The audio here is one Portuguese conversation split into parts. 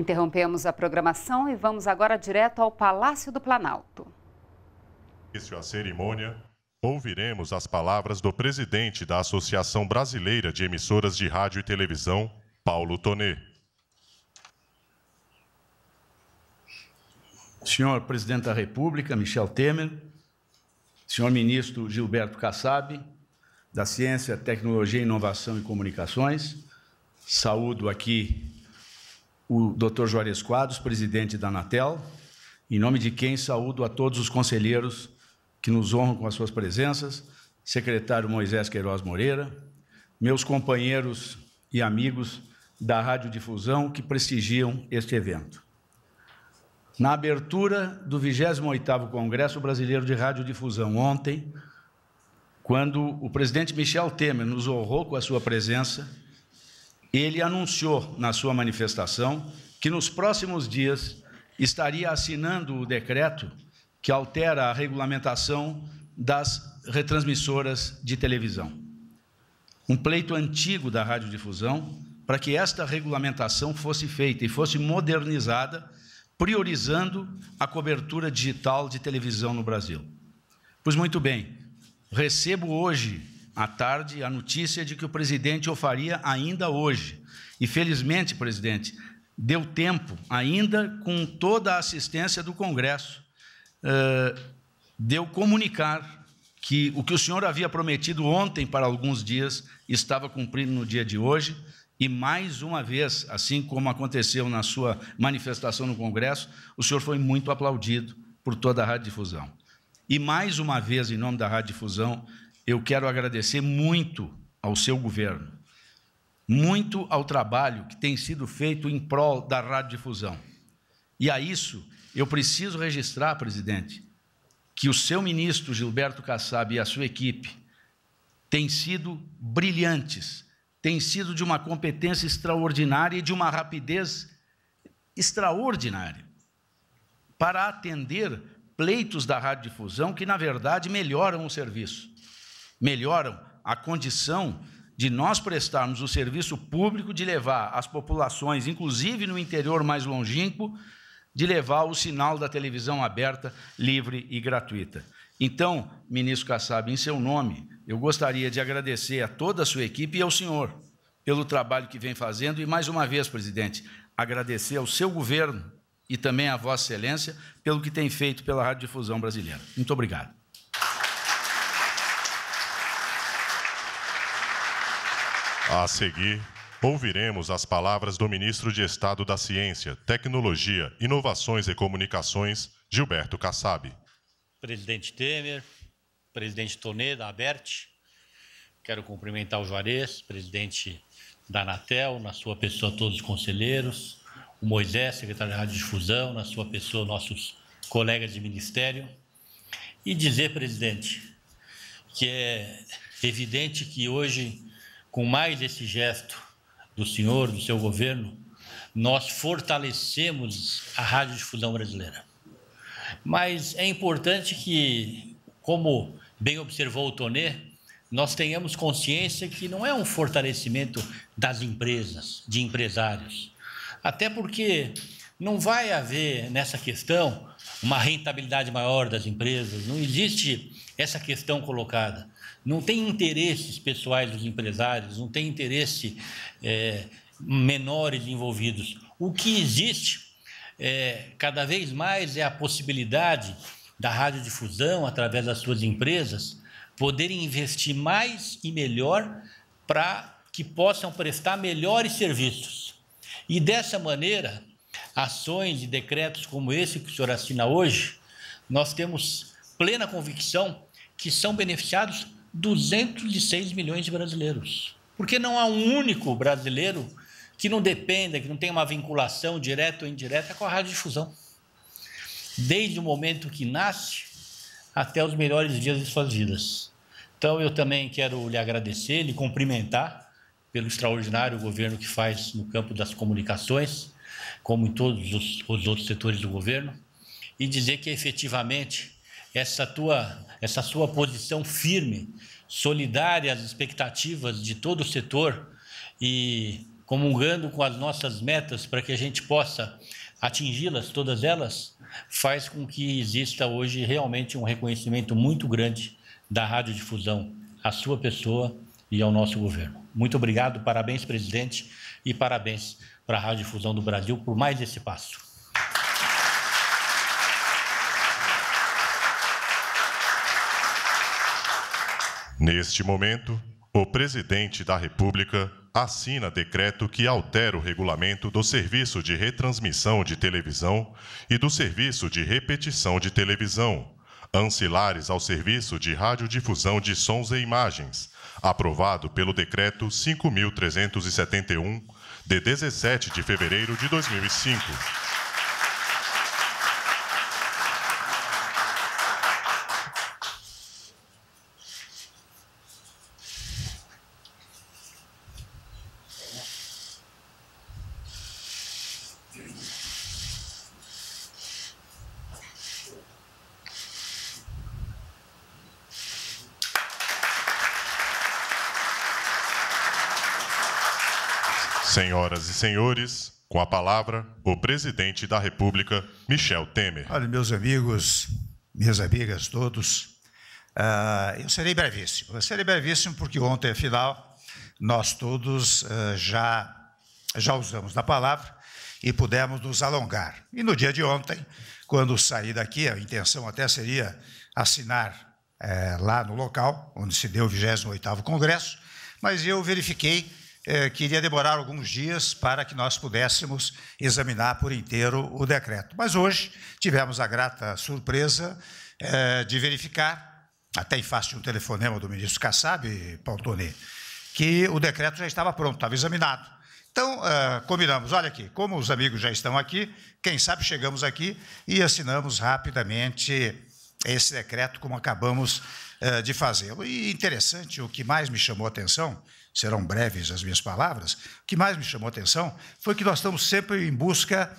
Interrompemos a programação e vamos agora direto ao Palácio do Planalto. Início é a cerimônia, ouviremos as palavras do presidente da Associação Brasileira de Emissoras de Rádio e Televisão, Paulo Tonê. Senhor presidente da República, Michel Temer, senhor ministro Gilberto Kassab, da Ciência, Tecnologia, Inovação e Comunicações, saúdo aqui o Dr. Juarez Quadros, presidente da Anatel, em nome de quem saúdo a todos os conselheiros que nos honram com as suas presenças, secretário Moisés Queiroz Moreira, meus companheiros e amigos da radiodifusão que prestigiam este evento. Na abertura do 28º Congresso Brasileiro de Radiodifusão ontem, quando o presidente Michel Temer nos honrou com a sua presença, ele anunciou na sua manifestação que nos próximos dias estaria assinando o decreto que altera a regulamentação das retransmissoras de televisão. Um pleito antigo da radiodifusão para que esta regulamentação fosse feita e fosse modernizada, priorizando a cobertura digital de televisão no Brasil. Pois muito bem, recebo hoje à tarde a notícia de que o presidente o faria ainda hoje. E felizmente, presidente, deu tempo, ainda com toda a assistência do Congresso, uh, eh, deu comunicar que o que o senhor havia prometido ontem para alguns dias estava cumprindo no dia de hoje. E mais uma vez, assim como aconteceu na sua manifestação no Congresso, o senhor foi muito aplaudido por toda a Rádio Difusão. E mais uma vez, em nome da Rádio Difusão, eu quero agradecer muito ao seu governo, muito ao trabalho que tem sido feito em prol da radiodifusão. E a isso, eu preciso registrar, presidente, que o seu ministro Gilberto Kassab e a sua equipe têm sido brilhantes, têm sido de uma competência extraordinária e de uma rapidez extraordinária para atender pleitos da radiodifusão que, na verdade, melhoram o serviço melhoram a condição de nós prestarmos o serviço público de levar as populações, inclusive no interior mais longínquo, de levar o sinal da televisão aberta, livre e gratuita. Então, ministro Kassab, em seu nome, eu gostaria de agradecer a toda a sua equipe e ao senhor pelo trabalho que vem fazendo e, mais uma vez, presidente, agradecer ao seu governo e também à Vossa Excelência pelo que tem feito pela Radiodifusão Brasileira. Muito obrigado. A seguir, ouviremos as palavras do ministro de Estado da Ciência, Tecnologia, Inovações e Comunicações, Gilberto Kassab. Presidente Temer, presidente Tonê da Aberte, quero cumprimentar o Juarez, presidente da Anatel, na sua pessoa todos os conselheiros, o Moisés, secretário de Radiodifusão, na sua pessoa nossos colegas de ministério, e dizer, presidente, que é evidente que hoje com mais esse gesto do senhor, do seu governo, nós fortalecemos a radiodifusão brasileira. Mas é importante que, como bem observou o Tonê, nós tenhamos consciência que não é um fortalecimento das empresas, de empresários. Até porque não vai haver nessa questão uma rentabilidade maior das empresas, não existe essa questão colocada não tem interesses pessoais dos empresários, não tem interesse é, menores envolvidos. O que existe é, cada vez mais é a possibilidade da radiodifusão, através das suas empresas, poderem investir mais e melhor para que possam prestar melhores serviços. E dessa maneira, ações e decretos como esse que o senhor assina hoje, nós temos plena convicção que são beneficiados 206 milhões de brasileiros. Porque não há um único brasileiro que não dependa, que não tenha uma vinculação direta ou indireta com a radiodifusão. Desde o momento que nasce até os melhores dias de suas vidas. Então, eu também quero lhe agradecer, lhe cumprimentar pelo extraordinário governo que faz no campo das comunicações, como em todos os, os outros setores do governo, e dizer que efetivamente essa tua essa sua posição firme, solidária às expectativas de todo o setor e comungando com as nossas metas para que a gente possa atingi-las todas elas, faz com que exista hoje realmente um reconhecimento muito grande da radiodifusão à sua pessoa e ao nosso governo. Muito obrigado, parabéns presidente e parabéns para a Radiodifusão do Brasil por mais esse passo. Neste momento, o presidente da República assina decreto que altera o regulamento do Serviço de Retransmissão de Televisão e do Serviço de Repetição de Televisão, ancilares ao Serviço de Radiodifusão de Sons e Imagens, aprovado pelo Decreto 5.371, de 17 de fevereiro de 2005. Senhoras e senhores, com a palavra, o presidente da República, Michel Temer. Olha, meus amigos, minhas amigas, todos, uh, eu serei brevíssimo. Eu serei brevíssimo porque ontem, afinal, nós todos uh, já, já usamos da palavra e pudemos nos alongar. E no dia de ontem, quando saí daqui, a intenção até seria assinar eh, lá no local, onde se deu o 28º Congresso, mas eu verifiquei é, queria demorar alguns dias para que nós pudéssemos examinar por inteiro o decreto. Mas hoje tivemos a grata surpresa é, de verificar, até em face de um telefonema do ministro Kassab, Pautone, que o decreto já estava pronto, estava examinado. Então, uh, combinamos, olha aqui, como os amigos já estão aqui, quem sabe chegamos aqui e assinamos rapidamente esse decreto, como acabamos eh, de fazê-lo. E interessante, o que mais me chamou a atenção, serão breves as minhas palavras, o que mais me chamou a atenção foi que nós estamos sempre em busca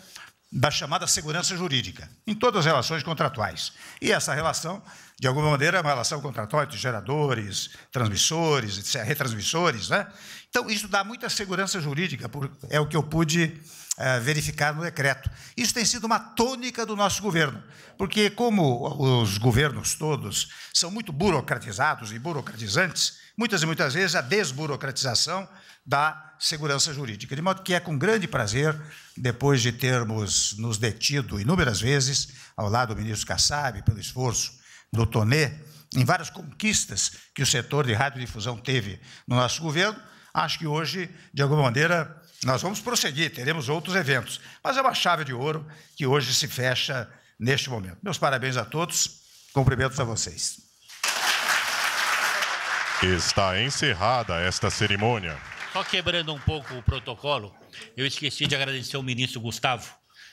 da chamada segurança jurídica, em todas as relações contratuais. E essa relação, de alguma maneira, é uma relação contratual entre geradores, transmissores, retransmissores. Né? Então, isso dá muita segurança jurídica, é o que eu pude eh, Verificar no decreto. Isso tem sido uma tônica do nosso governo, porque, como os governos todos são muito burocratizados e burocratizantes, muitas e muitas vezes a desburocratização da segurança jurídica. De modo que é com grande prazer, depois de termos nos detido inúmeras vezes, ao lado do ministro Kassab, pelo esforço do Tonê, em várias conquistas que o setor de radiodifusão teve no nosso governo, Acho que hoje, de alguma maneira, nós vamos prosseguir, teremos outros eventos. Mas é uma chave de ouro que hoje se fecha neste momento. Meus parabéns a todos, cumprimentos a vocês. Está encerrada esta cerimônia. Só quebrando um pouco o protocolo, eu esqueci de agradecer ao ministro Gustavo,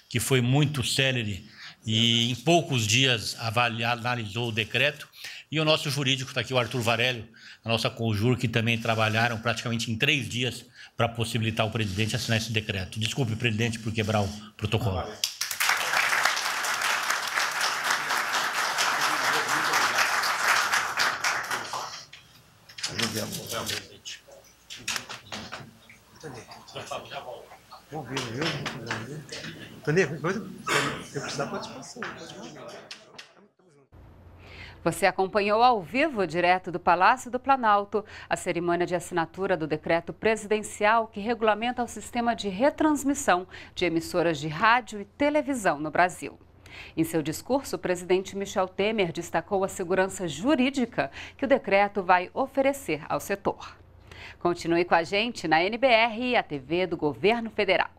que foi muito célere e em poucos dias avaliou, analisou o decreto e o nosso jurídico está aqui, o Arthur Varelho, a nossa Conjur, que também trabalharam praticamente em três dias para possibilitar o presidente assinar esse decreto. Desculpe, presidente, por quebrar o protocolo. viu? eu preciso da participação. Você acompanhou ao vivo, direto do Palácio do Planalto, a cerimônia de assinatura do decreto presidencial que regulamenta o sistema de retransmissão de emissoras de rádio e televisão no Brasil. Em seu discurso, o presidente Michel Temer destacou a segurança jurídica que o decreto vai oferecer ao setor. Continue com a gente na NBR e a TV do Governo Federal.